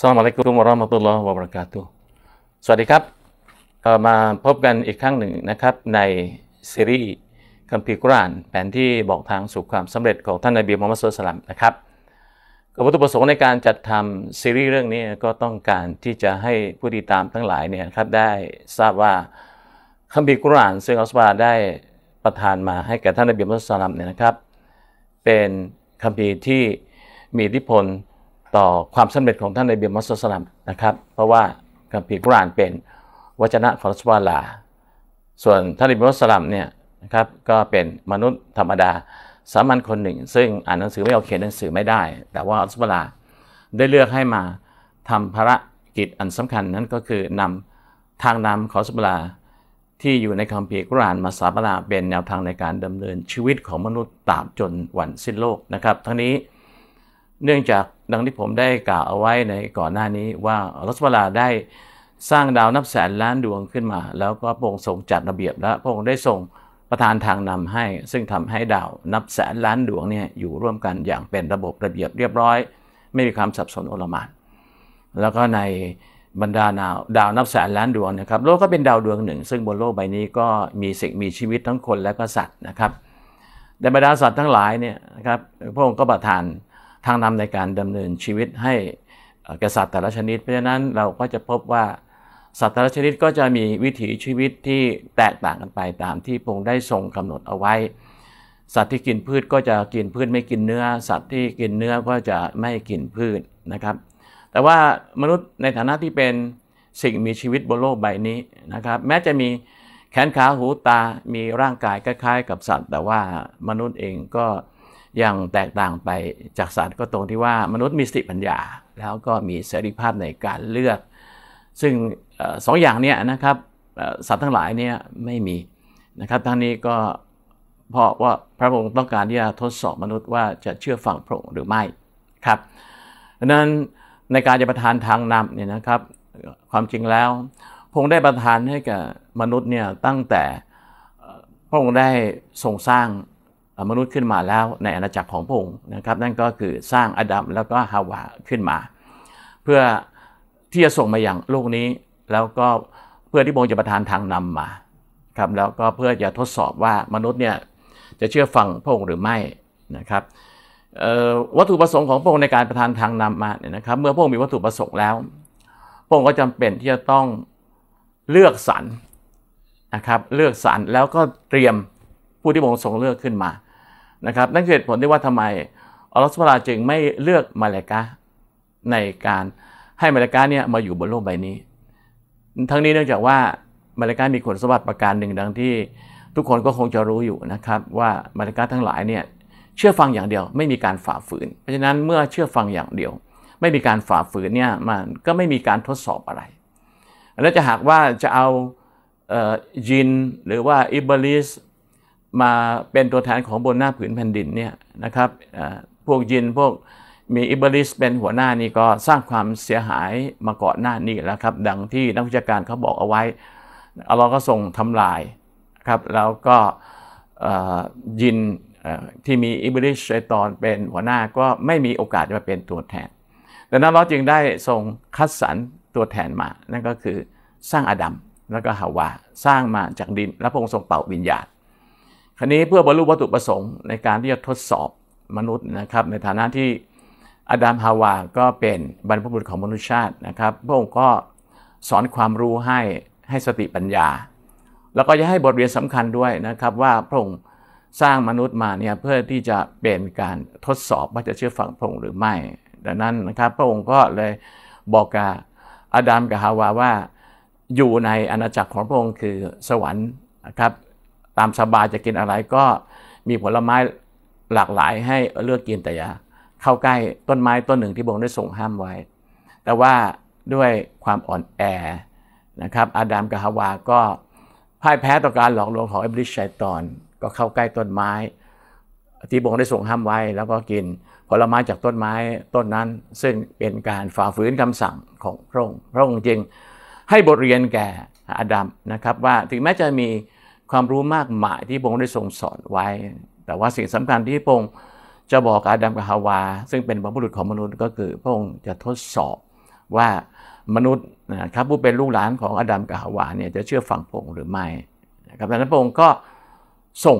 สวัสดีคุณวรมตุลลอฮ์วบรักาตุสวัสดีครับมาพบกันอีกครั้งหนึ่งนะครับ ในซีรีส์คัมภีร์กุรานแผนที่บอกทางสู่ความสำเร็จของท่านนบีมุฮัมมัดสุลตัลลัมนะครับก็วัตถุประสงค์ในการจัดทำซีรีส์เรื่องนี้ก็ต้องการที่จะให้ผู้ติดตามทั้งหลายเนี่ยครับได้ทราบว่าคัมภีร์กุรานซึ่งอัลสบาได้ประทานมาให้แก่ท่านนบีมุฮัมมัดสุลตัลลัมเนี่ยนะครับ เป็นคัมภีร์ที่มีอิทธิพลต่อความสำเร็จของท่านในเบียมัสสลัมนะครับ เพราะว่าคัมภีรกรานเป็นวจนะของรัสวาลาส่วนท่านในเบียมุสลัมเนี่ยนะครับก็เป็นมนุษย์ธรรมดา สามัญคนหนึ่ง ซึ่งอ่านหนังสือไม่เอาเขียนหนังสือไม่ได้ แต่ว่าอัสวาลาได้เลือกให้มาทำภารกิจอันสำคัญนั้นก็คือนำทางนำของอัสวาลาที่อยู่ในคำพภีรกรานมาสาปนาเป็นแนวทางในการดำเนินชีวิตของมนุษย์ตามจนวันสิ้นโลกนะครับทั้งนี้เนื่องจากดังที่ผมได้กล่าวเอาไว้ในก่อนหน้านี้ว่ารัสวลาได้สร้างดาวนับแสนล้านดวงขึ้นมา แล้วก็พระองค์ทรงจัดระเบียบและพระองค์ได้ทรงประทานทางนำให้ ซึ่งทำให้ดาวนับแสนล้านดวงเนี่ยอยู่ร่วมกันอย่างเป็นระบบระเบียบเรียบร้อย ไม่มีความสับสนโอลมานแล้วก็ในบรรดาดาวดาวนับแสนล้านดวงนะครับโลกก็เป็นดาวดวงหนึ่ง ซึ่งบนโลกใบนี้ก็มีสิ่งมีชีวิตทั้งคนและก็สัตว์นะครับในบรรดาสัตว์ทั้งหลายเนี่ยนะครับพระองค์ก็ประทานทางนำในการดำเนินชีวิตให้กษัตริย์แต่ละชนิดเพราะฉะนั้นเราก็จะพบว่า สัตว์แต่ละชนิดก็จะมีวิถีชีวิตที่แตกต่างกันไปตามที่พระองค์ได้ทรงกำหนดเอาไว้ สัตว์ที่กินพืชก็จะกินพืชไม่กินเนื้อ สัตว์ที่กินเนื้อก็จะไม่กินพืชนะครับ แต่ว่ามนุษย์ในฐานะที่เป็นสิ่งมีชีวิตบนโลกใบนี้นะครับแม้จะมีแขนขาหูตา มีร่างกายคล้าย ๆ กับสัตว์ แต่ว่ามนุษย์เองก็อย่างแตกต่างไปจากสัตว์ก็ตรงที่ว่ามนุษย์มีสติปัญญา แล้วก็มีเสรีภาพในการเลือก ซึ่งสองอย่างนี้นะครับ สัตว์ทั้งหลายเนี่ยไม่มีนะครับทั้งนี้ก็เพราะว่าพระองค์ต้องการที่จะทดสอบมนุษย์ว่าจะเชื่อฟังพระองค์หรือไม่ครับดังนั้นในการจะประทานทางนำเนี่ยนะครับ ความจริงแล้วพระองค์ได้ประทานให้กับมนุษย์เนี่ยตั้งแต่พระองค์ได้ทรงสร้างมนุษย์ขึ้นมาแล้วในอาณาจักรของพระองค์นะครับนั่นก็คือสร้างอดัมแล้วก็ฮาวาขึ้นมา เพื่อที่จะส่งมาอย่างโลกนี้แล้วก็เพื่อที่พระองค์จะประทานทางนำมาครับแล้วก็เพื่อจะทดสอบว่ามนุษย์เนี่ยจะเชื่อฟังพระองค์หรือไม่นะครับวัตถุประสงค์ของพระองค์ในการประทานทางนำมาเนี่ยนะครับเมื่อพระองค์มีวัตถุประสงค์แล้ว พระองค์ก็จำเป็นที่จะต้องเลือกสรรนะครับเลือกสรรแล้วก็เตรียมผู้ที่พระองค์ทรงเลือกขึ้นมานะครับ นั่นคือเหตุผลที่ว่าทำไมอัลลอฮฺสุบลาจึงไม่เลือกมาเลกะในการให้มาเลกะเนี่ยมาอยู่บนโลกใบนี้ ทั้งนี้เนื่องจากว่ามาเลกะมีคุณสมบัติประการหนึ่งดังที่ทุกคนก็คงจะรู้อยู่นะครับว่ามาเลกะทั้งหลายเนี่ยเชื่อฟังอย่างเดียวไม่มีการฝ่าฝืน เพราะฉะนั้นเมื่อเชื่อฟังอย่างเดียวไม่มีการฝ่าฝืนเนี่ยมันก็ไม่มีการทดสอบอะไร แล้วจะหากว่าจะเอายินหรือว่าอิบลิสมาเป็นตัวแทนของบนหน้าผืนแผ่นดินเนี่ยนะครับพวกยินพวกมีอิบลิสเป็นหัวหน้านี่ก็สร้างความเสียหายมาก่อนหน้านี้แล้วครับ ดังที่นักวิชาการเขาบอกเอาไว้อัลลอฮ์ก็ส่งทำลายครับ แล้วก็ยินที่มีอิบลิสชัยตอนเป็นหัวหน้าก็ไม่มีโอกาสจะมาเป็นตัวแทนดังนั้นเราจึงได้ส่งคัดสรรตัวแทนมา นั่นก็คือสร้างอาดัมแล้วก็ฮาวาสร้างมาจากดินแล้วพระองค์ทรงเป่าวิญญาณท่านี้เพื่อบรรลุวัตถุประสงค์ในการที่จะทดสอบมนุษย์นะครับในฐานะที่อดัมฮาวาก็เป็นบรรพบุรุษของมนุษยชาตินะครับ พระองค์ก็สอนความรู้ให้ให้สติปัญญา แล้วก็จะให้บทเรียนสำคัญด้วยนะครับว่าพระองค์สร้างมนุษย์มาเนี่ยเพื่อที่จะเป็นการทดสอบว่าจะเชื่อฟังพระองค์หรือไม่ดังนั้นนะครับ พระองค์ก็เลยบอกกับอาดัมกับฮาวาว่า อยู่ในอาณาจักรของพระองค์ คือสวรรค์นะครับตามสบายจะกินอะไรก็มีผลไม้หลากหลายให้เลือก กินแต่อย่าเข้าใกล้ต้นไม้ต้นหนึ่งที่บงได้ส่งห้ามไว้ แต่ว่าด้วยความอ่อนแอนะครับอาดัมกับฮาวาก็พ่ายแพ้ต่อการหลอกลวงของอบลิชชัยตอนก็เข้าใกล้ต้นไม้ ที่บงได้ส่งห้ามไว้แล้วก็กินผลไม้จากต้นไม้ต้นนั้น ซึ่งเป็นการฝ่าฝืนคำสั่งของพระองค์พระองค์จึงให้บทเรียนแก่อาดัมนะครับว่าถึงแม้จะมีความรู้มากมายที่พระองค์ได้ทรงสอนไว้ แต่ว่าสิ่งสำคัญที่พระองค์จะบอกอาดัมกับฮาวา ซึ่งเป็นบรรพบุรุษของมนุษย์ก็คือพระองค์จะทดสอบว่ามนุษย์นะครับผู้เป็นลูกหลานของอาดัมกับฮาวาเนี่ยจะเชื่อฟังพระองค์หรือไม่นะครับดังนั้นพระองค์ก็ส่ง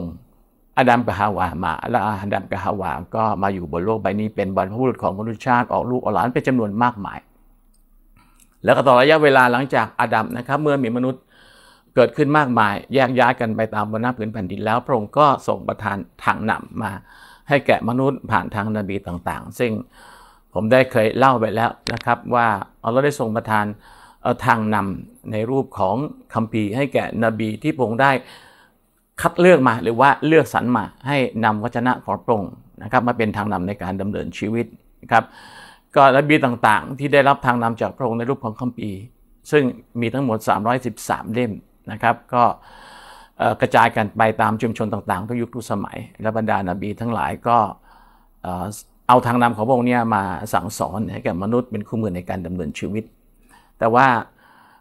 อาดัมกับฮาวามาและอาดัมกับฮาวาก็มาอยู่บนโลกใบนี้เป็นบรรพบุรุษของมนุษยชาติ ออกลูกออกหลานเป็นจำนวนมากมาย แล้วก็ต่อระยะเวลาหลังจากอาดัมนะครับเมื่อมีมนุษย์เกิดขึ้นมากมายแยกย้ายกันไปตามบนหน้าผืนแผ่นดินแล้ว พระองค์ก็ส่งประทานทางนำมาให้แก่มนุษย์ผ่านทางนบีต่างๆ ซึ่งผมได้เคยเล่าไปแล้วนะครับ ว่าอัลลอฮ์ได้ส่งประทานทางนำในรูปของคัมภีร์ให้แก่นบีที่พระองค์ได้คัดเลือกมา หรือว่าเลือกสรรมาให้นำวจนะของพระองค์นะครับมาเป็นทางนำในการดำเนินชีวิตนะครับก็นบีต่างๆ ที่ได้รับทางนำจากพระองค์ในรูปของคัมภีร์ซึ่งมีทั้งหมด313เล่มนะครับก็กระจายกันไปตามชุมชนต่างๆทุกยุคทุกสมัย และบรรดานับีทั้งหลายก็เอาทางนำของพระองค์เนี่ยมาสั่งสอนให้แก่มนุษย์เป็นคู่มือในการดำเนินชีวิต แต่ว่า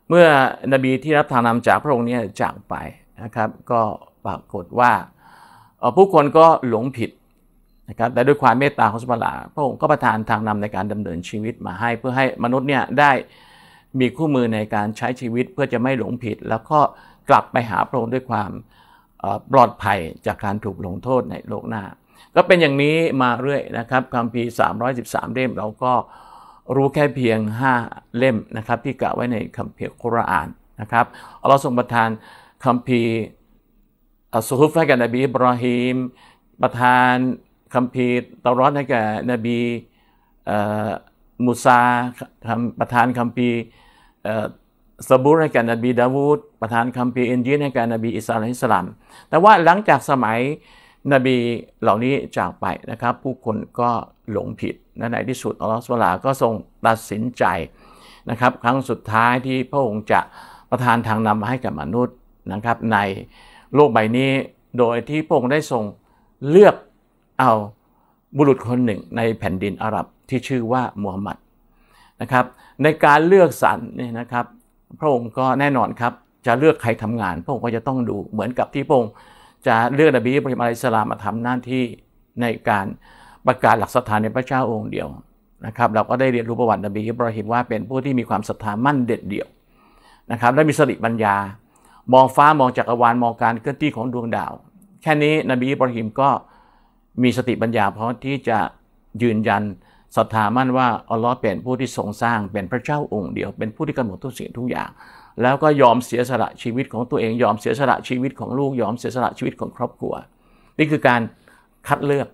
เมื่อนบีที่รับทางนำจากพระองค์เนี่ยจากไปนะครับก็ปรากฏว่าผู้คนก็หลงผิดนะครับแต่ด้วยความเมตตาของสุภาพระองค์ก็ประทานทางนำในการดำเนินชีวิตมาให้เพื่อให้มนุษย์เนี่ยได้มีคู่มือในการใช้ชีวิตเพื่อจะไม่หลงผิด แล้วก็กลับไปหาพระองค์ด้วยความปลอดภัยจากการถูกลงโทษในโลกหน้า ก็เป็นอย่างนี้มาเรื่อยนะครับคำพี313เล่มเราก็รู้แค่เพียง 5 เล่มนะครับที่กล่าวไว้ในคำเพียคุรอานนะครับอัลลอฮ์ทรงประทานคำพีอัสซุฟให้กับนบีบรอฮิมประทานคำพีตารอดให้กับนบีมูซา ประทานคำพีสบุรให้กับนบีดาวูดประธานคัมภีร์เอ็นยีให้กับนบีอิสลามอิสลาม แต่ว่าหลังจากสมัยนบีเหล่านี้จากไปนะครับ ผู้คนก็หลงผิดนในที่สุดอัลลอฮฺสุลาก็ทรงตัดสินใจนะครับ ครั้งสุดท้ายที่พระองค์จะประทานทางนำมาให้กับมนุษย์นะครับ ในโลกใบนี้โดยที่พระองค์ได้ทรงเลือกเอาบุรุษคนหนึ่งในแผ่นดินอาหรับที่ชื่อว่ามูฮัมหมัดนะครับในการเลือกสรรเนี่ยนะครับ พระองค์ก็แน่นอนครับจะเลือกใครทำงาน พระองค์ก็จะต้องดูเหมือนกับที่พระองค์จะเลือกนบีอิบราฮิมอะลัยสลามมาทำหน้าที่ในการประกาศหลักศรัทธาในพระเจ้าองค์เดียวนะครับเราก็ได้เรียนรู้ประวัตินบีอิบราฮิมว่า เป็นผู้ที่มีความศรัทธามั่นเด็ดเดี่ยวนะครับและมีสติปัญญามองฟ้ามองจักรวาลมองการเคลื่อนที่ของดวงดาว แค่นี้นบีอิบราฮิมก็มีสติปัญญาพอที่จะยืนยันศรัทธามั่นว่าอัลลอฮ์เป็นผู้ที่ทรงสร้างเป็นพระเจ้าองค์เดียวเป็นผู้ที่กำหนดทุกสิ่งทุกอย่าง แล้วก็ยอมเสียสละชีวิตของตัวเองยอมเสียสละชีวิตของลูก ยอมเสียสละชีวิตของครอบครัว นี่คือการคัดเลือก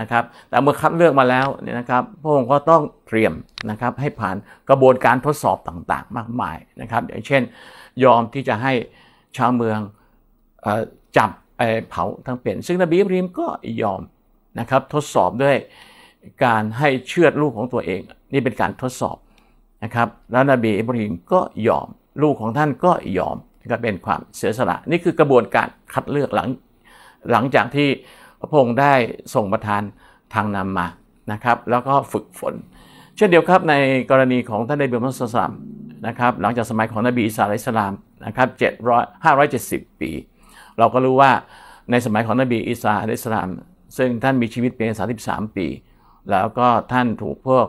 นะครับแต่เมื่อคัดเลือกมาแล้วเนี่ยนะครับพระองค์ก็ต้องเตรียมนะครับให้ผ่านกระบวนการทดสอบต่างๆ มากมายนะครับอย่างเช่น ยอมที่จะให้ชาวเมืองจับเผาทั้งเป็นซึ่งนบีอิบรีมก็ยอมนะครับทดสอบด้วยการให้เชือดลูกของตัวเองนี่เป็นการทดสอบนะครับแล้วนบีอิบราฮิมก็ยอมลูกของท่านก็ยอมก็เป็นความเสียสละนี่คือกระบวนการคัดเลือกหลัง หลังจากที่พระองค์ได้ส่งประทานทางนำมานะครับแล้วก็ฝึกฝน เช่นเดียวครับในกรณีของท่านในเบีมัสสลามนะครับหลังจากสมัยของนบีอิสาอิสลามนะครับเจ็ดร้อยห้าร้อยเจ็ดสิบปี เราก็รู้ว่าในสมัยของนบีอิสาอิสลาม ซึ่งท่านมีชีวิตเพียงสามิบามปีแล้วก็ท่านถูกพวก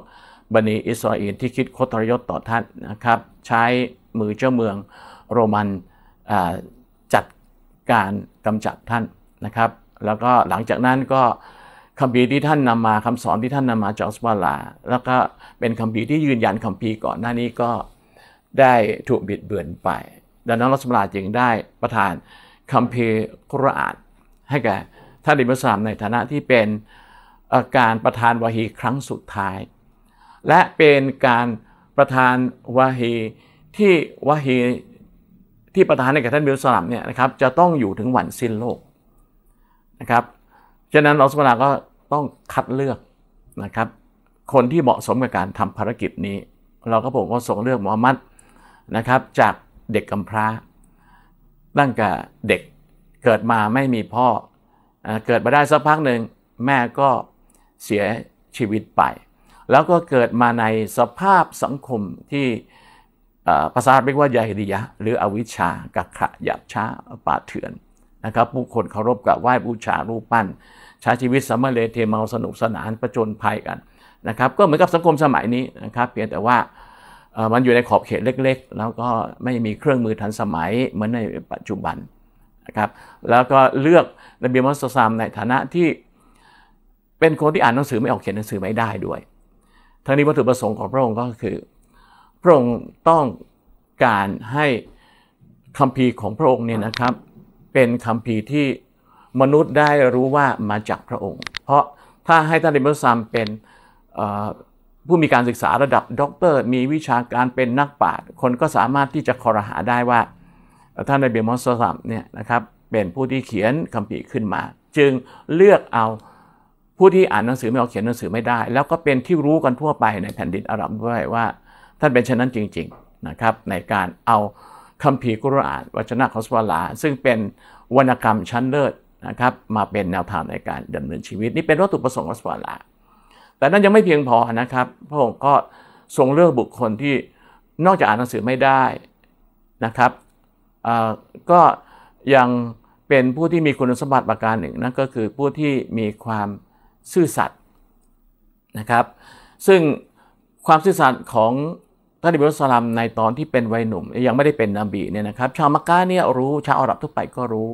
บันีอิสราเอลที่คิดโคตรยศต่อท่านนะครับ ใช้มือเจ้าเมืองโรมันจัดการกำจัดท่านนะครับ แล้วก็หลังจากนั้นก็คำพีที่ท่านนำมาคำสอนที่ท่านนำมาจากสปาลาแล้วก็เป็นคำพีที่ยืนยันคำพีก่อนหน้านี้ก็ได้ถูกบิดเบือนไป ดังนั้นรัสาลาจึงได้ประทานคำพีคุรอานให้แก่ท่านอิบราฮิมในฐานะที่เป็นการประทานวาฮีครั้งสุดท้าย และเป็นการประทานวาฮีที่วาฮีที่ประทานในกับท่านมิลสลัมเนี่ยนะครับจะต้องอยู่ถึงวันสิ้นโลกนะครับฉะนั้นเราสมณะก็ต้องคัดเลือกนะครับ คนที่เหมาะสมกับการทำภารกิจนี้ เราก็ผมก็ส่งเลือกมูฮัมมัดนะครับจากเด็กกำพร้าตั้งแต่เด็กเกิดมาไม่มีพ่อเกิดมาได้สักพักหนึ่งแม่ก็เสียชีวิตไป แล้วก็เกิดมาในสภาพสังคมที่ภาษาเรียกว่ายาฮิิยะหรืออวิชชากักขะหยาบช้าป่าเถื่อนนะครับ ผู้คนเคารพกับไหว้บูชารูปปั้นใช้ชีวิตสมเลเทเมาสนุกสนานประจนภัยกันนะครับ ก็เหมือนกับสังคมสมัยนี้นะครับเพียงแต่ว่ามันอยู่ในขอบเขตเล็ก ๆ แล้วก็ไม่มีเครื่องมือทันสมัย เหมือนในปัจจุบันนะครับแล้วก็เลือกนบีมัสซามในฐานะที่เป็นคนที่อ่านหนังสือไม่ออกเขียนหนังสือไม่ได้ด้วย ทั้งนี้วัตถุประสงค์ของพระองค์ก็คือ พระองค์ต้องการให้คำพีของพระองค์เนี่ยนะครับ เป็นคำพีที่มนุษย์ได้รู้ว่ามาจากพระองค์ เพราะถ้าให้ท่านเดมิซัมเป็นผู้มีการศึกษาระดับด็อกเตอร์ มีวิชาการเป็นนักปราชญ์คนก็สามารถที่จะคอรหาได้ว่าท่านในเบมอสซัมเนี่ยนะครับเป็นผู้ที่เขียนคำพีขึ้นมา จึงเลือกเอาผู้ที่อ่านหนังสือไม่ออกเขียนหนังสือไม่ได้ แล้วก็เป็นที่รู้กันทั่วไปในแผ่นดินอาหรับด้วยว่าท่านเป็นเช่นนั้นจริงๆนะครับในการเอาคัมภีร์กุรอานวจนะของสุวรลาซึ่งเป็นวรรณกรรมชั้นเลิศนะครับมาเป็นแนวทางในการดำเนินชีวิตนี่เป็นวัตถุประสงค์ของสุวรลาแต่นั้นยังไม่เพียงพอนะครับพระองค์ก็ทรงเลือกบุคคลที่นอกจากอ่านหนังสือไม่ได้นะครับก็ยังเป็นผู้ที่มีคุณสมบัติประการหนึ่งนั่นก็คือผู้ที่มีความซื่อสัตย์นะครับ ซึ่งความซื่อสัตย์ของท่านอิบรุสลามในตอนที่เป็นวัยหนุ่ม ยังไม่ได้เป็นนบีเนี่ยนะครับชาวมักกะเนี่ยรู้ชาวอาหรับทั่วไปก็รู้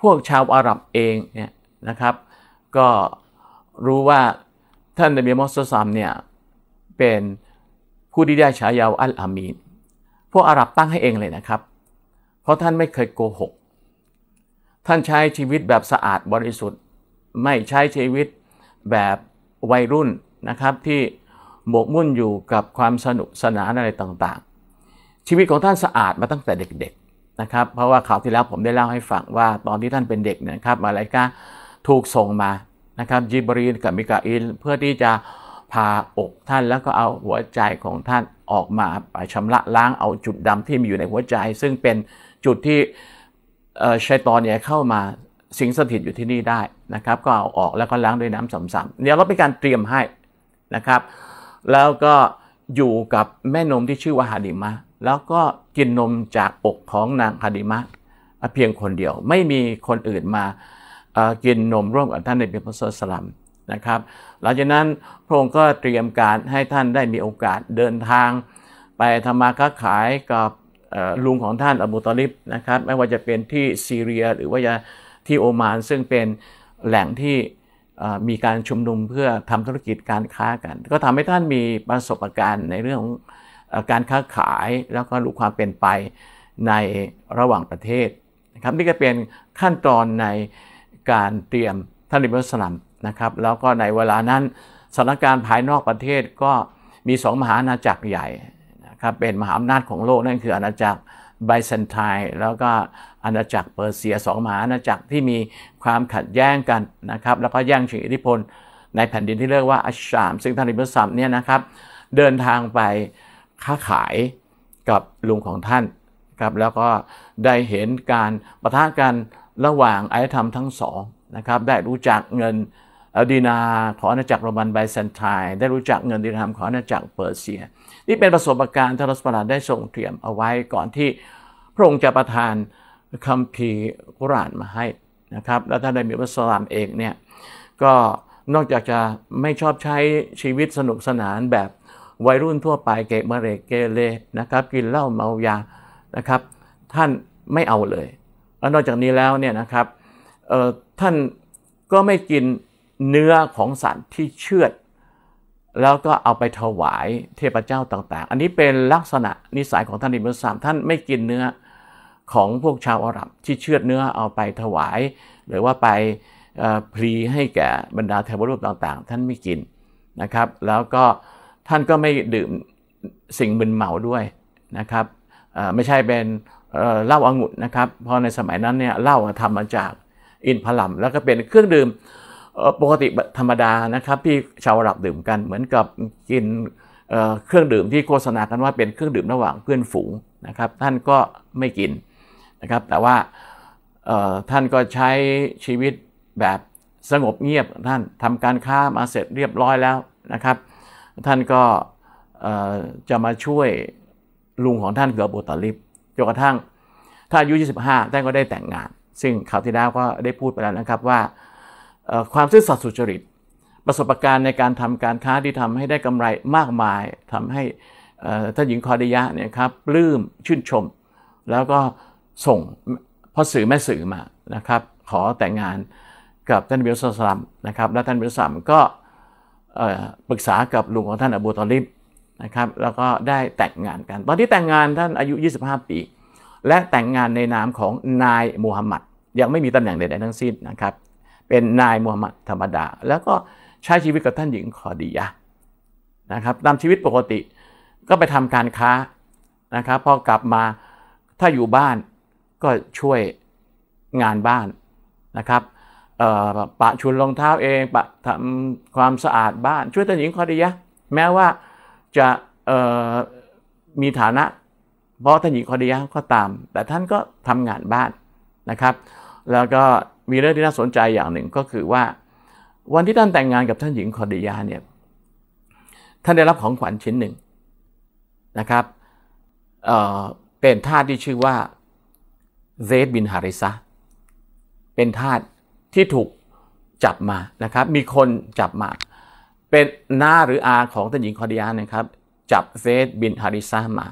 พวกชาวอาหรับเองเนี่ยนะครับก็รู้ว่าท่านนบีมุสลิมเนี่ยเป็นผู้ที่ได้ฉายาอัลอามีน พวกอาหรับตั้งให้เองเลยนะครับ เพราะท่านไม่เคยโกหก ท่านใช้ชีวิตแบบสะอาดบริสุทธิ์ไม่ใช้ชีวิตแบบวัยรุ่นนะครับที่หมกมุ่นอยู่กับความสนุกสนานอะไรต่างๆ ชีวิตของท่านสะอาดมาตั้งแต่เด็กๆนะครับเพราะว่าข่าวที่แล้วผมได้เล่าให้ฟังว่าตอนที่ท่านเป็นเด็กนะครับมาลายกาถูกส่งมานะครับจิบรีนกับมิกาอินเพื่อที่จะพาอกท่านแล้วก็เอาหัวใจของท่านออกมา ไปชำระล้างเอาจุดดำที่มีอยู่ในหัวใจ ซึ่งเป็นจุดที่ชัยตอนเนี่ยเข้ามาสิงสถิตอยู่ที่นี่ได้นะครับ ก็เอาออกแล้วก็ล้างด้วยน้ำสำสำเดี๋ยวเราเป็นการเตรียมให้นะครับ แล้วก็อยู่กับแม่นมที่ชื่อว่าฮาดิมะ แล้วก็กินนมจากอกของนางฮาดิมะเพียงคนเดียวไม่มีคนอื่นมา กินนมร่วมกับท่านในเบิพสสลัมนะครับหลังจากนั้นพระองค์ก็เตรียมการให้ท่านได้มีโอกาสเดินทาง ไปรรมาค้าขายกับลุงของท่านอบูตอลิบนะครับ ไม่ว่าจะเป็นที่ซีเรียหรือว่าจะที่โอมานซึ่งเป็นแหล่งที่มีการชุมนุมเพื่อทำธุรกิจการค้ากัน ก็ทำให้ท่านมีประสบการณ์ในเรื่องของการค้าขายแล้วก็รู้ความเป็นไปในระหว่างประเทศนะครับนี่ก็เป็นขั้นตอนในการเตรียมท่านอิบรมสลัมนะครับ แล้วก็ในเวลานั้นสถานการณ์ภายนอกประเทศก็มีสองมหาอาณาจักรใหญ่นะครับเป็นมหาอำนาจของโลกนั่นคืออาณาจักรไบเซนไทน์แล้วก็อาณาจักรเปอร์เซียสองมหาอาณาจักรที่มีความขัดแย้งกันนะครับแล้วก็แย่งชิงอิทธิพลในแผ่นดินที่เรียกว่าอัชชาม ซึ่งท่านอิบราฮิมเนี่ยนะครับเดินทางไปค้าขายกับลุงของท่านครับแล้วก็ได้เห็นการประทะกันระหว่างอารยธรรมทั้งสองนะครับได้รู้จักเงินอดีนาของอาณาจักรโรมันไบแซนไทน์ได้รู้จักเงินดินามของอาณาจักรเปอร์เซียนี่เป็นประสบการณ์ท่รัสปราได้ทรงเตรียมเอาไว้ก่อนที่พระองค์จะประทานคำภีกุรานมาให้นะครับแล้วท่านนมีมุสลามเองเนี่ยก็นอกจากจะไม่ชอบใช้ชีวิตสนุกสนานแบบวัยรุ่นทั่วไปเกะมะเรกเกเลนะครับกินเหล้าเมายานะครับ ท่านไม่เอาเลยแล้วนอกจากนี้แล้วเนี่ยนะครับท่านก็ไม่กินเนื้อของสัตว์ที่เชือดแล้วก็เอาไปถวายเทพเจ้าต่างๆ อันนี้เป็นลักษณะนิสัยของท่านอิบนุสามท่านไม่กินเนื้อของพวกชาวอาหรับ ที่เชือดเนื้อเอาไปถวาย หรือว่าไปพรีให้แก่บรรดาเทวรูปต่างๆ ท่านไม่กินนะครับ แล้วก็ท่านก็ไม่ดื่มสิ่งมึนเมาด้วยนะครับไม่ใช่เป็นเหล้าอางุ่นนะครับ เพราะในสมัยนั้นเนี่ยเหล้าทำมาจากอินพลัมแล้วก็เป็นเครื่องดื่มปกติธรรมดานะครับที่ชาวอาหรับดื่มกันเหมือนกับกินเครื่องดื่ม ที่โฆษณากันว่าเป็นเครื่องดื่มระหว่างเพื่อนฝูงนะครับท่านก็ไม่กินนะครับแต่ว่าท่านก็ใช้ชีวิตแบบสงบเงียบท่านทำการค้ามาเสร็จเรียบร้อยแล้วนะครับ ท่านก็จะมาช่วยลุงของท่านเกือบโบตาลิปจนกระทั่งถ้าอายุ25ท่านก็ได้แต่งงาน ซึ่งข่าวที่แล้วก็ได้พูดไปแล้วนะครับว่าความซื่อสัตย์สุจริต ประสบการณ์ในการทำการค้าที่ทำให้ได้กำไรมากมายทำให้ท่านหญิงคอดิยะเนี่ยครับปลื้มชื่นชม แล้วก็ส่งพ่อสื่อแม่สื่อมานะครับ ขอแต่งงานกับท่านเบลสัมนะครับ และท่านเบลสัมก็ปรึกษากับลุงของท่านอบูตอลิบนะครับ แล้วก็ได้แต่งงานกัน ตอนที่แต่งงานท่านอายุ 25 ปี และแต่งงานในนามของนายมูฮัมหมัด ยังไม่มีตำแหน่งใดๆ ทั้งสิ้นนะครับเป็นนายมูฮัมหมัดธรรมดา แล้วก็ใช้ชีวิตกับท่านหญิงคอดียะนะครับตามชีวิตปกติก็ไปทำการค้านะครับ พอกลับมาถ้าอยู่บ้านก็ช่วยงานบ้านนะครับปะชุนรองเท้าเองปะทำความสะอาดบ้าน ช่วยท่านหญิงคอดียะแม้ว่าจะมีฐานะเพราะท่านหญิงคอดียะก็ตาม แต่ท่านก็ทำงานบ้านนะครับ แล้วก็มีเรื่องที่น่าสนใจอย่างหนึ่งก็คือว่าวันที่ท่านแต่งงานกับท่านหญิงคอดิยาเนี่ยท่านได้รับของขวัญชิ้นหนึ่งนะครับเเป็นทาสที่ชื่อว่าเซดบินฮาริซะเป็นทาสที่ถูกจับมานะครับมีคนจับมา เป็นหน้าหรืออาของท่านหญิง คอดิยานะครับจับเซดบินฮาริซะมา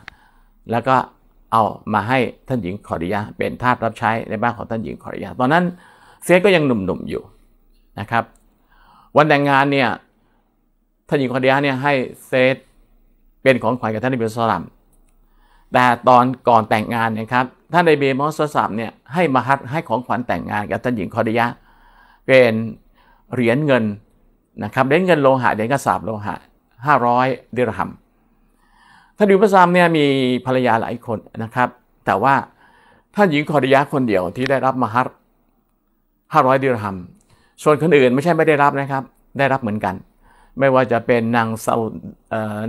แล้วก็เอามาให้ท่านหญิงคอดิยาเป็นทาสรับใช้ในบ้านของท่านหญิงคอดิยาตอนนั้นเซธก็ยังหนุ่มๆอยู่นะครับ วันแต่งงานเนี่ยท่านหญิงคอนเดียเนี่ยให้เซตเป็นของขวัญกับท่านนบีสุตลัมแต่ตอนก่อนแต่งงานนะครับท่านนบีมอสลัมเนี่ยให้มาฮัดให้ของขวัญแต่งงานกับท่านหญิงคอเดียเป็นเหรียญเงินนะครับเหรียญเงินโลหะเหรียญกระสาบโลหะ 500 ดิรหัมท่านดูวพระซามเนี่ยมีภรรยาหลายคนนะครับ แต่ว่าท่านหญิงคอดียคนเดียวที่ได้รับมหัด500 ดิรฮัมส่วนคนอื่นไม่ใช่ไม่ได้รับนะครับได้รับเหมือนกัน ไม่ว่าจะเป็นนาง ซา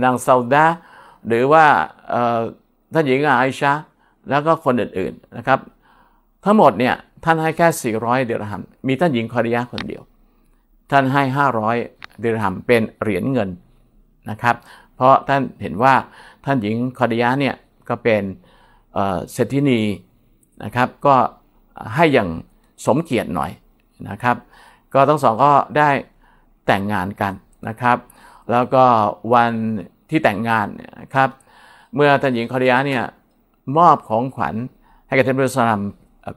นางซาดาหรือว่าท่านหญิงอาอิชาแล้วก็คนอื่นๆนะครับ ทั้งหมดเนี่ยท่านให้แค่ 400 ดิรฮัม มีท่านหญิงคอริยาคนเดียว ท่านให้ 500ดิรฮัมเป็นเหรียญเงินนะครับ เพราะท่านเห็นว่าท่านหญิงคอริยาเนี่ยก็เป็นเศรษฐีนีนะครับ ก็ให้อย่างสมเกียรติหน่อยนะครับ ก็ทั้งสองก็ได้แต่งงานกันนะครับ แล้วก็วันที่แต่งงานนะครับ เมื่อท่านหญิงคอริยาเนี่ยมอบของขวัญให้กับท่านผู้สลัม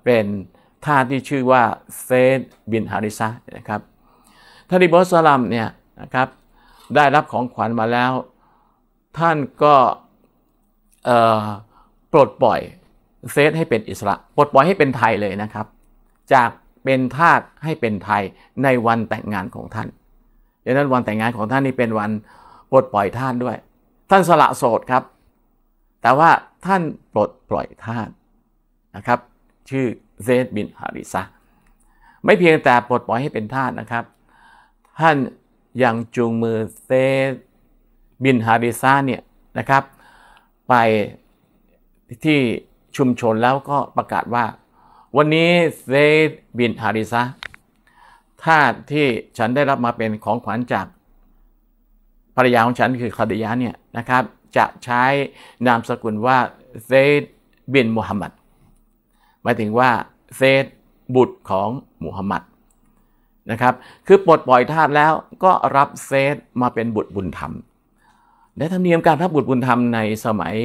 เป็นท่าที่ชื่อว่าเซดบินฮาริซะนะครับท่านอิบอสลัมเนี่ยนะครับได้รับของขวัญมาแล้ว ท่านก็ปลดปล่อยเซธให้เป็นอิสระปลดปล่อยให้เป็นไทยเลยนะครับจากเป็นทาสให้เป็นไทยในวันแต่งงานของท่าน ดังนั้นวันแต่งงานของท่านนี่เป็นวันปลดปล่อยทาสด้วย ท่านสละโสดครับ แต่ว่าท่านปลดปล่อยทาสนะครับ ชื่อเซดบินฮาริซะไม่เพียงแต่ปลดปล่อยให้เป็นทาสนะครับ ท่านยังจูงมือเซดบินฮาริซะเนี่ยนะครับไปที่ชุมชนแล้วก็ประกาศว่าวันนี้เซดบินฮาริซะทาสที่ฉันได้รับมาเป็นของขวัญจาก ภรรยาของฉันคือคาดิยะเนี่ยนะครับ จะใช้นามสกุลว่าเซดบินมุฮัมมัดหมายถึงว่าเซดบุตรของมุฮัมมัดนะครับ คือปลดปล่อยทาสแล้วก็รับเซดมาเป็นบุตรบุญธรรมและธรรมเนียมการรับบุตรบุญธรรมในสมัย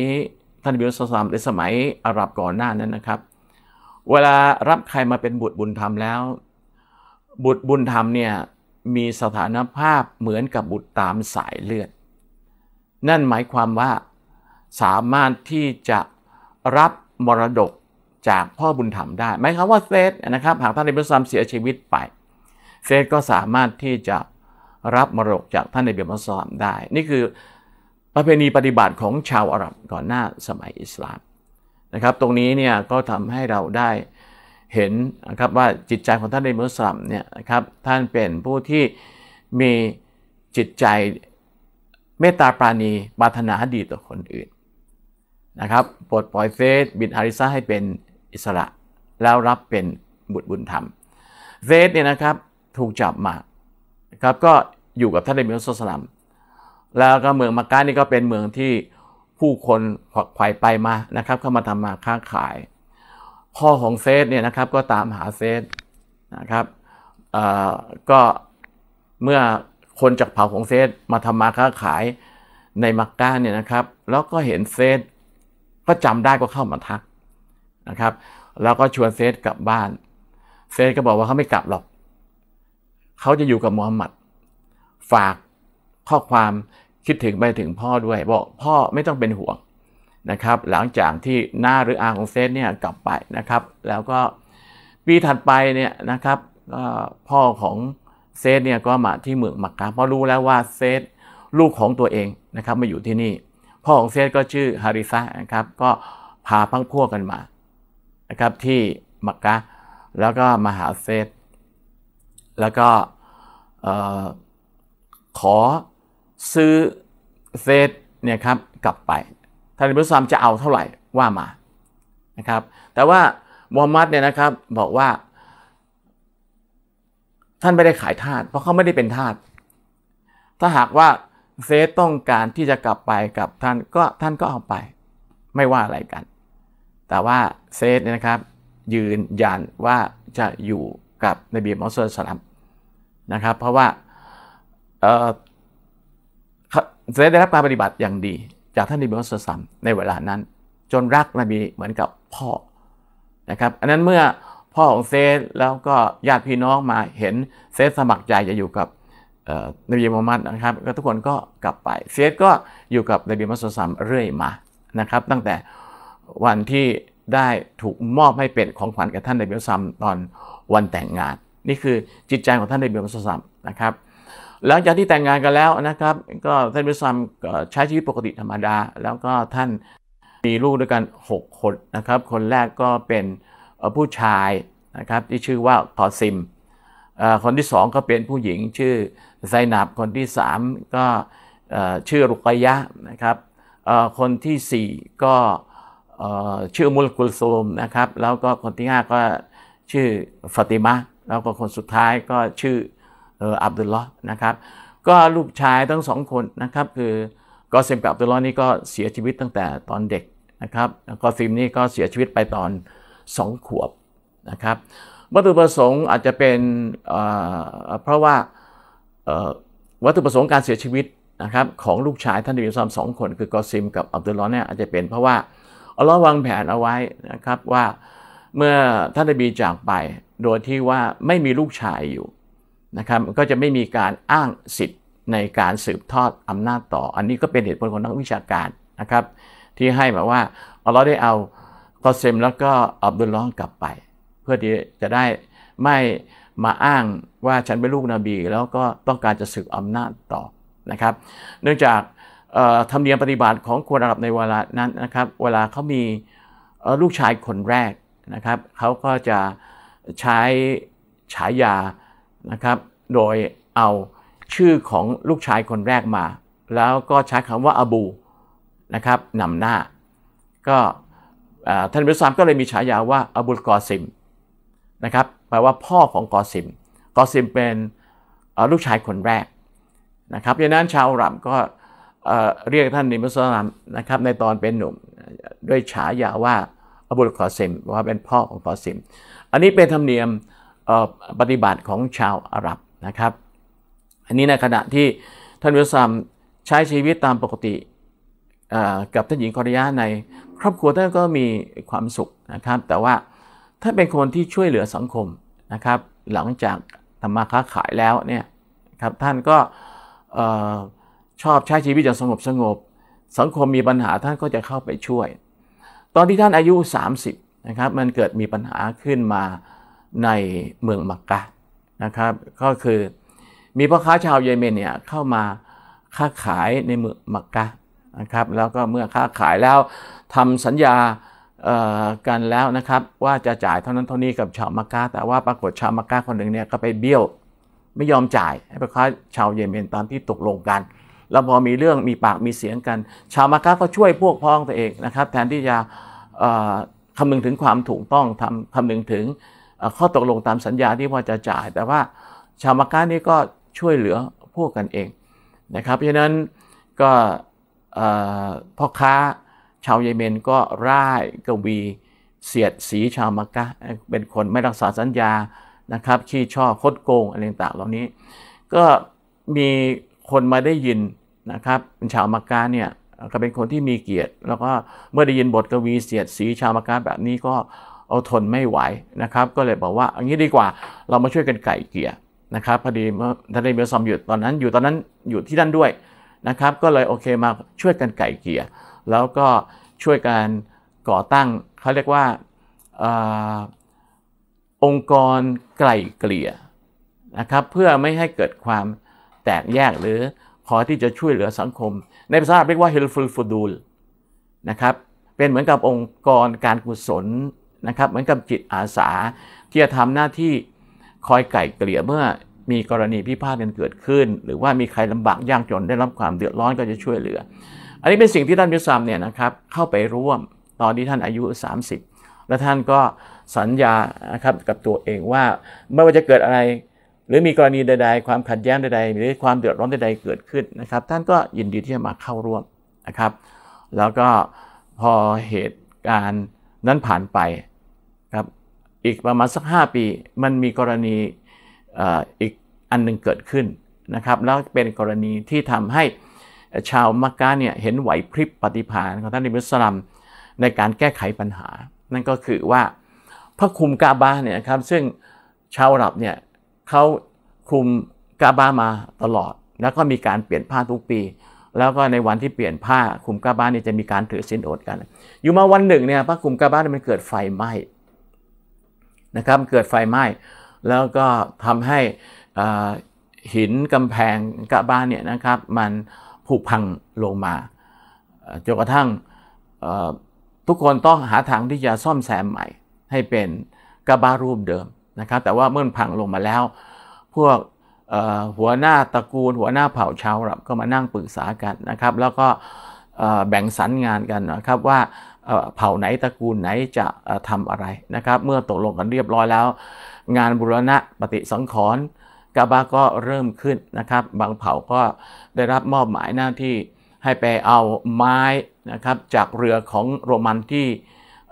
ท่านบิลสซามในสมัยอาหรับก่อนหน้านั้นนะครับเวลารับใครมาเป็นบุตรบุญธรรมแล้ว บุตรบุญธรรมเนี่ยมีสถานภาพเหมือนกับบุตรตามสายเลือด นั่นหมายความว่าสามารถที่จะรับมรดกจากพ่อบุญธรรมได้ไหมายความว่าเซธนะครับหากท่านในพระสามเสียชีวิตไปเซธก็สามารถที่จะรับมรดกจากท่านในเบียมสามได้ นี่คือประเพณีปฏิบัติของชาวอาหรับก่อนหน้าสมัยอิสลามนะครับตรงนี้เนี่ยก็ทำให้เราได้เห็นนะครับว่าจิตใจของท่านในมุสลิมเนี่ยนะครับท่านเป็นผู้ที่มีจิตใจเมตตาปราณีปรารถนาดีต่อคนอื่นนะครับปลดปล่อยเฟสบินอาริซาให้เป็นอิสระ แล้วรับเป็นบุตรบุญธรรมเฟสเนี่ยนะครับ ถูกจับมานะครับก็อยู่กับท่านในมุสลัมแล้วก็เมืองมักกะนี่ก็เป็นเมืองที่ผู้คนผักไผ่ไปมานะครับเข้ามาทำมาค้าขายพ่อของเซธเนี่ยนะครับก็ตามหาเซธนะครับก็เมื่อคนจากเผ่าของเซธมาทำมาค้าขายในมักกะเนี่ยนะครับ แล้วก็เห็นเซธก็จำได้ก็เข้ามาทักนะครับ แล้วก็ชวนเซธกลับบ้านเซธก็บอกว่าเขาไม่กลับหรอกเขาจะอยู่กับมูฮัมหมัดฝากข้อความคิดถึงไปถึงพ่อด้วยบอกพ่อไม่ต้องเป็นห่วงนะครับ หลังจากที่หน้าหรืออาของเซนเนี่ยกลับไปนะครับ แล้วก็ปีถัดไปเนี่ยนะครับพ่อของเซนเนี่ยก็มาที่เมืองมักกะเพราะรู้แล้วว่าเซนลูกของตัวเองนะครับ มาอยู่ที่นี่ พ่อของเซนก็ชื่อฮาริซานะครับก็พาพังพวกกันมานะครับ ที่มักกะแล้วก็มาหาเซนแล้วก็ขอซื้อเซตเนี่ยครับกลับไปท่านอิบราฮิมจะเอาเท่าไหร่ว่ามานะครับแต่ว่าวอร์มัตเนี่ยนะครับบอกว่า ท่านไม่ได้ขายทาสเพราะเขาไม่ได้เป็นทาสถ้าหากว่าเซตต้องการที่จะกลับไปกับท่านก็ท่านก็เอาไปไม่ว่าอะไรกันแต่ว่าเซตเนี่ยนะครับยืนยันว่าจะอยู่กับนบีมอสซาลัมนะครับ เพราะว่าได้รับการปฏิบัติอย่างดีจากท่านนบีมุสลิมในเวลานั้น จนรักนบีเหมือนกับพ่อนะครับ อันนั้นเมื่อพ่อของเซธแล้วก็ญาติพี่น้องมาเห็นเซธสมัครใจจะอยู่กับนบีมุฮัมมัดนะครับก็ทุกคนก็กลับไปเซธก็อยู่กับนบีมุสลิมเรื่อยมานะครับ ตั้งแต่วันที่ได้ถูกมอบให้เป็นของขวัญกับท่านนบีมุสลิมตอนวันแต่งงาน นี่คือจิตใจของท่านนบีมุสลิมนะครับหลังจากที่แต่งงานกันแล้วนะครับก็ท่านวิสัมใช้ชีวิตปกติธรรมดา แล้วก็ท่านมีลูกด้วยกัน 6 คนนะครับ คนแรกก็เป็นผู้ชายนะครับที่ชื่อว่าทอซิมคนที่ 2 ก็เป็นผู้หญิงชื่อไซนับคนที่ 3 ก็ชื่อรุกยะนะครับคนที่ 4ก็ชื่อมุลกุลซูมนะครับแล้วก็คนที่ 5 ก็ชื่อฟาติมะ แล้วก็คนสุดท้ายก็ชื่อเอออับดุลลอฮ์นะครับ ก็ลูกชายทั้งสองคนนะครับคือกอซิมกับอับดุลลอฮ์นี่ก็เสียชีวิตตั้งแต่ตอนเด็กนะครับกอซิมนี่ก็เสียชีวิตไปตอนสองขวบนะครับวัตถุประสงค์อาจจะเป็นเพราะว่าวัตถุประสงค์การเสียชีวิตนะครับของลูกชายท่านนบีซามสองคนคือกอซิม กับอับดุลลอฮ์เนี่ยอาจจะเป็นเพราะว่าอัลลอฮ์วางแผนเอาไว้นะครับว่าเมื่อท่านนบีจากไปโดยที่ว่าไม่มีลูกชายอยู่นะครับก็จะไม่มีการอ้างสิทธิ์ในการสืบทอดอำนาจต่อ อันนี้ก็เป็นเหตุผลของนักวิชาการนะครับที่ให้แบบว่าเราได้เอากอเซมแล้วก็อับดุลลอฮ์กลับไปเพื่อที่จะได้ไม่มาอ้างว่าฉันเป็นลูกนบี แล้วก็ต้องการจะสืบอำนาจต่อนะครับ เนื่องจากธรรมเนียมปฏิบัติของคนอาหรับในเวลานั้นนะครับเวลาเขามีลูกชายคนแรกนะครับเขาก็จะใช้ฉายานะครับโดยเอาชื่อของลูกชายคนแรกมา แล้วก็ใช้คำว่าอบูนะครับนำหน้าก็ท่านอิบนุซามก็เลยมีฉายาว่า อบุลกอซิมนะครับแปลว่าพ่อของกอซิมกอซิมเป็นลูกชายคนแรกนะครับดังนั้นชาวรัมก็เรียกท่านนิมุสลามนะครับในตอนเป็นหนุ่มด้วยฉายาว่า อบุลกอซิมว่าเป็นพ่อของกอซิม อันนี้เป็นธรรมเนียมปฏิบัติของชาวอาหรับนะครับ อันนี้ในขณะที่ท่านวิสัมใช้ชีวิตตามปกติ กับท่านหญิงกอริยาในครอบครัวท่านก็มีความสุขนะครับ แต่ว่าท่านเป็นคนที่ช่วยเหลือสังคมนะครับ หลังจากทำมาค้าขายแล้วเนี่ยครับท่านก็ชอบใช้ชีวิตอย่างสงบสงบสังคมมีปัญหาท่านก็จะเข้าไปช่วย ตอนที่ท่านอายุ 30นะครับมันเกิดมีปัญหาขึ้นมาในเมืองมักกะนะครับก็คือมีพ่อค้าชาวเยเมนเนี่ยเข้ามา ค้าขายในเมืองมักกะนะครับ แล้วก็เมื่อค้าขายแล้วทำสัญญากันแล้วนะครับ ว่าจะจ่ายเท่านั้นเท่านี้กับชาวมักกะแต่ว่าปรากฏชาวมักกะคนหนึ่งเนี่ยก็ไปเบี้ยวไม่ยอมจ่ายให้พ่อค้าชาวเยเมนตามที่ตกลงกันแล้วพอมีเรื่องมีปากมีเสียงกัน ชาวมักกะก็ช่วยพวกพ้องตัวเองนะครับแทนที่จะคำนึงถึงความถูกต้องทำคำนึงถึงข้อตกลงตามสัญญาที่ว่าจะจ่ายแต่ว่าชาวมักกะนี่ก็ช่วยเหลือพวกกันเองนะครับเพราะนั้นก็พ่อค้าชาวเยเมนก็ร่ายกวีเสียดสีชาวมักกะเป็นคนไม่รักษาสัญญานะครับขี้ช่อคดโกงอะไรต่างเหล่านี้ ก็มีคนมาได้ยินนะครับเป็นชาวมักกะเนี่ยก็เป็นคนที่มีเกียรติ แล้วก็เมื่อได้ยินบทกวีเสียดสีชาวมักกะแบบนี้ก็เอาทนไม่ไหวนะครับก็เลยบอกว่าอย่างนี้ดีกว่าเรามาช่วยกันไก่เกียร์นะครับพอดีท่านได้มลซอมอยู่ตอนนั้นอยู่ตอนนั้นอยู่ที่นั่นด้วยนะครับก็เลยโอเคมาช่วยกันไก่เกียร์แล้วก็ช่วยกันก่อตั้งเขาเรียกว่าองค์กรไกล่เกลี่ยนะครับเพื่อไม่ให้เกิดความแตกแยกหรือขอที่จะช่วยเหลือสังคม ในภาษาเรียกว่าเฮลฟูลฟูดูลนะครับเป็นเหมือนกับองค์กรการกุศลนะครับเหมือนกับจิตอาสาที่จะทำหน้าที่คอยไก่เกลี่ยเมื่อมีกรณีพิพาทกันเกิดขึ้น หรือว่ามีใครลำบากยากจนได้รับความเดือดร้อนก็จะช่วยเหลือ อันนี้เป็นสิ่งที่ท่านมิสซัมเนี่ยนะครับเข้าไปร่วมตอนที่ท่านอายุ 30 และท่านก็สัญญานะครับกับตัวเองว่าไม่ว่าจะเกิดอะไร หรือมีกรณีใด ๆ ความขัดแย้งใด ๆ หรือความเดือดร้อนใดๆเกิดขึ้นนะครับ ท่านก็ยินดีที่จะมาเข้าร่วมนะครับ แล้วก็พอเหตุการณ์นั้นผ่านไปครับอีกประมาณสัก 5 ปีมันมีกรณีอีกอันหนึ่งเกิดขึ้นนะครับแล้วเป็นกรณีที่ทำให้ชาวมักกะเนี่ยเห็นไหวพริบปฏิภาณของท่านอิบนุสลัมในการแก้ไขปัญหา นั่นก็คือว่าพระคุมกาบาเนี่ยครับซึ่งชาวอาหรับเนี่ยเขาคุมกาบามาตลอด แล้วก็มีการเปลี่ยนผ้าทุกปี แล้วก็ในวันที่เปลี่ยนผ้าคุมกาบาเนี่ยจะมีการถือสินอดกันอยู่มาวันหนึ่งเนี่ยพระคุมกาบาเนี่ยมันเกิดไฟไหม้นะครับเกิดไฟไหม้แล้วก็ทำให้หินกำแพงกระบ้านเนี่ยนะครับ มันผุพังลงมาจนกระทั่งทุกคนต้องหาทางที่จะซ่อมแซมใหม่ ให้เป็นกระบ้ารูปเดิมนะครับ แต่ว่าเมื่อพังลงมาแล้ว พวกหัวหน้าตระกูลหัวหน้าเผ่าชาวรับก็มานั่งปรึกษากันนะครับ แล้วก็แบ่งสรรงานกันนะครับว่าเผ่าไหนตระกูลไหนจะทำอะไรนะครับ เมื่อตกลงกันเรียบร้อยแล้ว งานบุรณะปฏิสังขรณ์กาบาก็เริ่มขึ้นนะครับ บางเผ่าก็ได้รับมอบหมายหน้าที่ให้ไปเอาไม้นะครับจากเรือของโรมันที่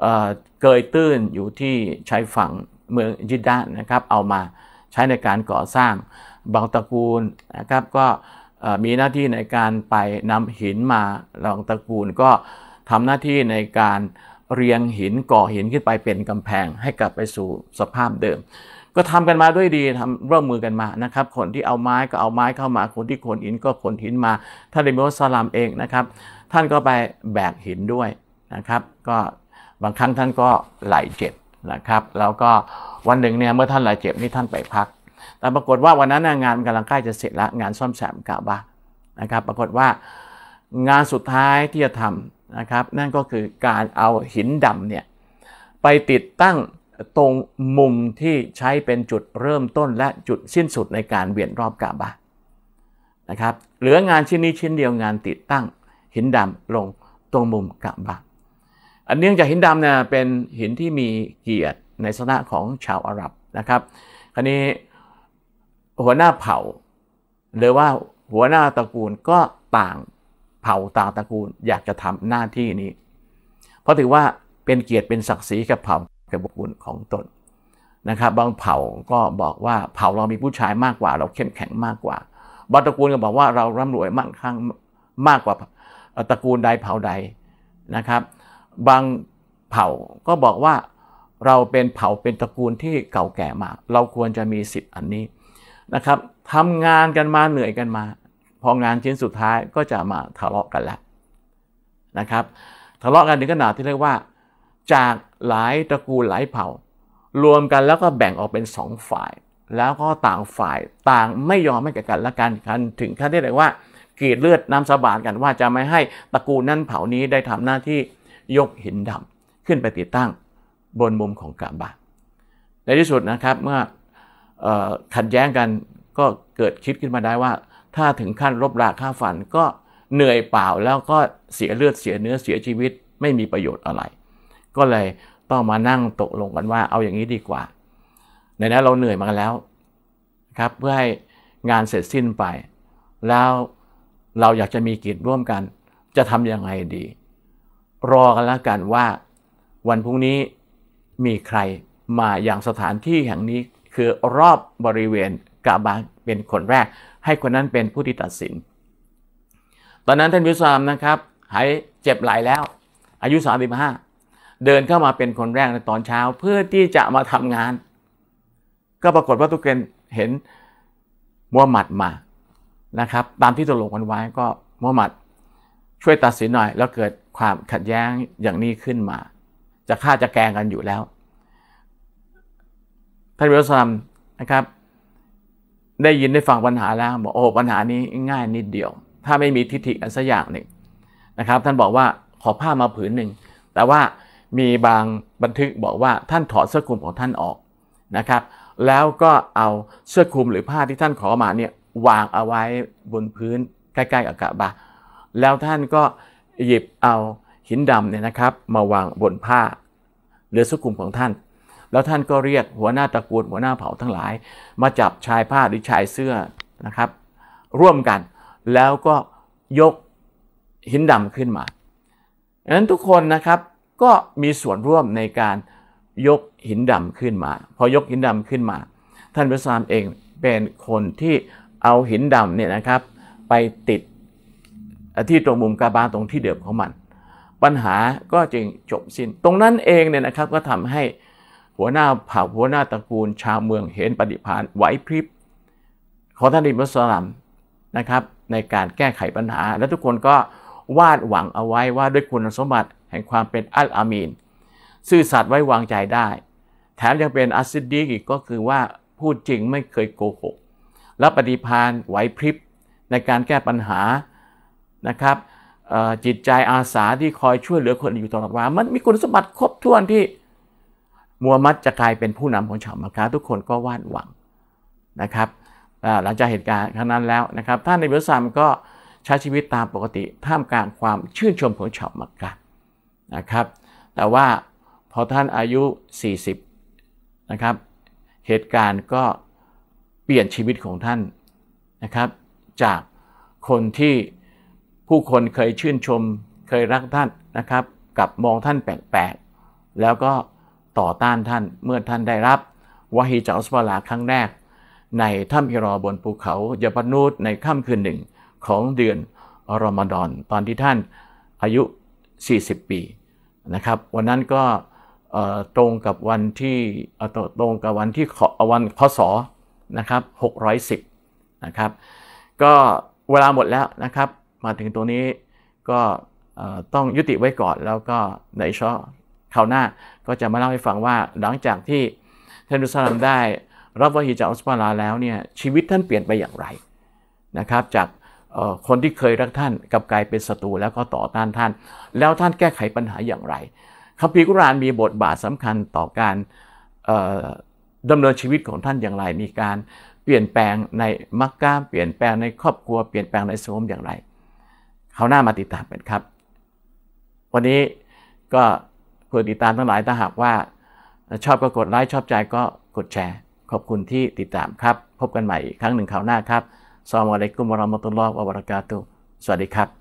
เกยตื้นอยู่ที่ชายฝั่งเมืองยิดานะครับ เอามาใช้ในการก่อสร้างบางตระกูลนะครับก็มีหน้าที่ในการไปนำหินมาบางตระกูลก็ทำหน้าที่ในการเรียงหินก่อหินขึ้นไปเป็นกำแพงให้กลับไปสู่สภาพเดิม ก็ทำกันมาด้วยดีทำร่วมมือกันมานะครับ คนที่เอาไม้ก็เอาไม้เข้ามา คนที่ขนหินก็ขนหินมา ท่านเลมิโอสลามเองนะครับ ท่านก็ไปแบกหินด้วยนะครับ ก็บางครั้งท่านก็ไหลเจ็บนะครับ แล้วก็วันหนึ่งเนี่ยเมื่อท่านไหลเจ็บนี่ท่านไปพัก แต่ปรากฏว่าวันนั้นงานกำลังใกล้จะเสร็จละงานซ่อมแซมกาบะนะครับ ปรากฏว่างานสุดท้ายที่จะทำนะครับนั่นก็คือการเอาหินดำเนี่ยไปติดตั้งตรงมุมที่ใช้เป็นจุดเริ่มต้นและจุดสิ้นสุดในการเวียนรอบกาบะนะครับเหลืองานชิ้นนี้ชิ้นเดียวงานติดตั้งหินดำลงตรงมุมกาบะอันเนื่องจากหินดำเนี่ยเป็นหินที่มีเกียรติในสนะของชาวอาหรับนะครับคราวนี้หัวหน้าเผ่า หรือว่าหัวหน้าตระกูลก็ต่างเผ่าตามตระกูลอยากจะทำหน้าที่นี้ เพราะถือว่าเป็นเกียรติเป็นศักดิ์ศรีกับเผ่ากับบุคคลของตนนะครับ บางเผ่าก็บอกว่าเผ่าเรามีผู้ชายมากกว่า เราเข้มแข็งมากกว่า บางตระกูลก็บอกว่าเราร่ำรวยมั่งคั่งมากกว่าตระกูลใดเผ่าใดนะครับ บางเผ่าก็บอกว่าเราเป็นเผ่าเป็นตระกูลที่เก่าแก่มากเราควรจะมีสิทธิ์อันนี้นะครับทำงานกันมาเหนื่อยกันมาพองานชิ้นสุดท้ายก็จะมาทะเลาะกันแล้วนะครับทะเลาะกันถึงขนาดที่เรียกว่า จากหลายตระกูลหลายเผ่ารวมกันแล้วก็แบ่งออกเป็น 2 ฝ่าย แล้วก็ต่างฝ่ายต่างไม่ยอมให้แก่กันและกันกันถึงขั้นที่เรียกว่ากรีดเลือดน้ำสาบานกัน ว่าจะไม่ให้ตระกูลนั้นเผ่านี้ได้ทำหน้าที่ยกหินดำ ขึ้นไปติดตั้งบนมุมของกาบาในที่สุดนะครับเมื่อขัดแย้งกันก็เกิดคิดขึ้นมาได้ว่าถ้าถึงขั้นลบราค่าฟันก็เหนื่อยเปล่าแล้วก็เสียเลือด เสียเนื้อเสียชีวิตไม่มีประโยชน์อะไร ก็เลยต้องมานั่งตกลงกันว่าเอาอย่างนี้ดีกว่า ในนั้นเราเหนื่อยมาแล้วครับ เพื่อให้งานเสร็จสิ้นไป แล้วเราอยากจะมีกิจร่วมกันจะทำยังไงดี รอกันแล้วกันว่าวันพรุ่งนี้มีใครมาอย่างสถานที่แห่งนี้คือรอบบริเวณกาบาเป็นคนแรกให้คนนั้นเป็นผู้ที่ตัดสิน ตอนนั้นท่านวิสามนะครับหายเจ็บไหลแล้ว อายุ35เดินเข้ามาเป็นคนแรกในตอนเช้าเพื่อที่จะมาทำงาน ก็ปรากฏว่าตุกเกนเห็นมัวหมัดมานะครับ ตามที่ตกลงกันไว้ก็มัวหมัด ช่วยตัดสินหน่อยแล้วเกิดความขัดแย้งอย่างนี้ขึ้นมา จะฆ่าจะแกงกันอยู่แล้วท่านวิสามนะครับได้ยินได้ฟังปัญหาแล้วบอกโอ้ปัญหานี้ง่ายนิดเดียว ถ้าไม่มีทิฏฐิอันสักอย่างหนึ่งนะครับ ท่านบอกว่าขอผ้ามาผืนหนึ่ง แต่ว่ามีบางบันทึกบอกว่าท่านถอดเสื้อคลุมของท่านออกนะครับ แล้วก็เอาเสื้อคลุมหรือผ้าที่ท่านขอมาเนี่ยวางเอาไว้บนพื้นใกล้ๆกับกะบะแล้วท่านก็หยิบเอาหินดำเนี่ยนะครับ มาวางบนผ้า หรือเสื้อคลุมของท่านแล้วท่านก็เรียกหัวหน้าตระกูลหัวหน้าเผ่าทั้งหลาย มาจับชายผ้าหรือชายเสื้อนะครับ ร่วมกันแล้วก็ยกหินดำขึ้นมาดังนั้นทุกคนนะครับก็มีส่วนร่วมในการยกหินดำขึ้นมาพอยกหินดำขึ้นมา ท่านพระสามเองเป็นคนที่เอาหินดำเนี่ยนะครับ ไปติดที่ตรงมุมกาบาตรงที่เดิมของมัน ปัญหาก็จึงจบสิน้น ตรงนั้นเองเนี่ยนะครับก็ทำให้ัวหน้าเผ่าหัวหน้าตระกูลชาวเมือง เห็นปฏินา์ไหวพริบของท่านอิบนุสลัมนะครับในการแก้ไขปัญหา และทุกคนก็วาดหวังเอาไว้ว่าด้วยคุณสมบัติแห่งความเป็นอัลอามีนซื่อสัตย์ไว้วางใจได้ แถมยังเป็นอัซิดดีอีกก็คือว่าพูดจริงไม่เคยโกหก และปฏิพานไหวพริบในการแก้ปัญหานะครับจิตใจอาสาที่คอยช่วยเหลือคนอยู่ตลอดเวลามันมีคุณสมบัติครบถ้วนที่มูฮัมหมัดจะกลายเป็นผู้นำของชาวมักกะทุกคนก็วาดหวังนะครับหลังจากเหตุการณ์ครั้งนั้นแล้วนะครับท่านในเบลซามก็ใช้ชีวิตตามปกติ ท่ามกลางความชื่นชมของชาวมักกะนะครับแต่ว่าพอท่านอายุ 40นะครับเหตุการณ์ก็เปลี่ยนชีวิตของท่านนะครับจากคนที่ผู้คนเคยชื่นชมเคยรักท่านนะครับกับมองท่านแปลกๆแล้วก็ต่อต้านท่านเมื่อท่านได้รับวะฮีจากอัสปาลาครั้งแรก ในถ้ำอิรอบนภูเขายาบานูดในค่ำคืนหนึ่งของเดือนรอมฎอนตอนที่ท่านอายุ 40 ปีนะครับ วันนั้นก็ตรงกับวันที่ตรงกับวันที่วันพศนะครับ610 นะครับ ก็เวลาหมดแล้วนะครับมาถึงตัวนี้ก็ต้องยุติไว้ก่อนแล้วก็ในช่อคราวหน้าก็จะมาเล่าให้ฟังว่าหลังจากที่ท่านอุสลามได้รับวะฮีจากอัสปาลาแล้วเนี่ยชีวิตท่านเปลี่ยนไปอย่างไรนะครับจากคนที่เคยรักท่านกับกลายเป็นศัตรูแล้วก็ต่อต้านท่าน แล้วท่านแก้ไขปัญหาอย่างไรคัมภีร์กุรานมีบทบาทสำคัญต่อการดำเนินชีวิตของท่านอย่างไรมีการเปลี่ยนแปลงในมักกะเปลี่ยนแปลงในครอบครัวเปลี่ยนแปลงในสังคมอย่างไร เขาหน้ามาติดตามกันครับ วันนี้ก็เพื่อติดตามทั้งหลายถ้าหากว่า ชอบก็กดไลค์ชอบใจก็กดแชร์ ขอบคุณที่ติดตามครับ พบกันใหม่อีกครั้งหนึ่งคราวหน้าครับซอมอะไรกุมวรมตุลลอฮวะบรากาตุสวัสดีครับ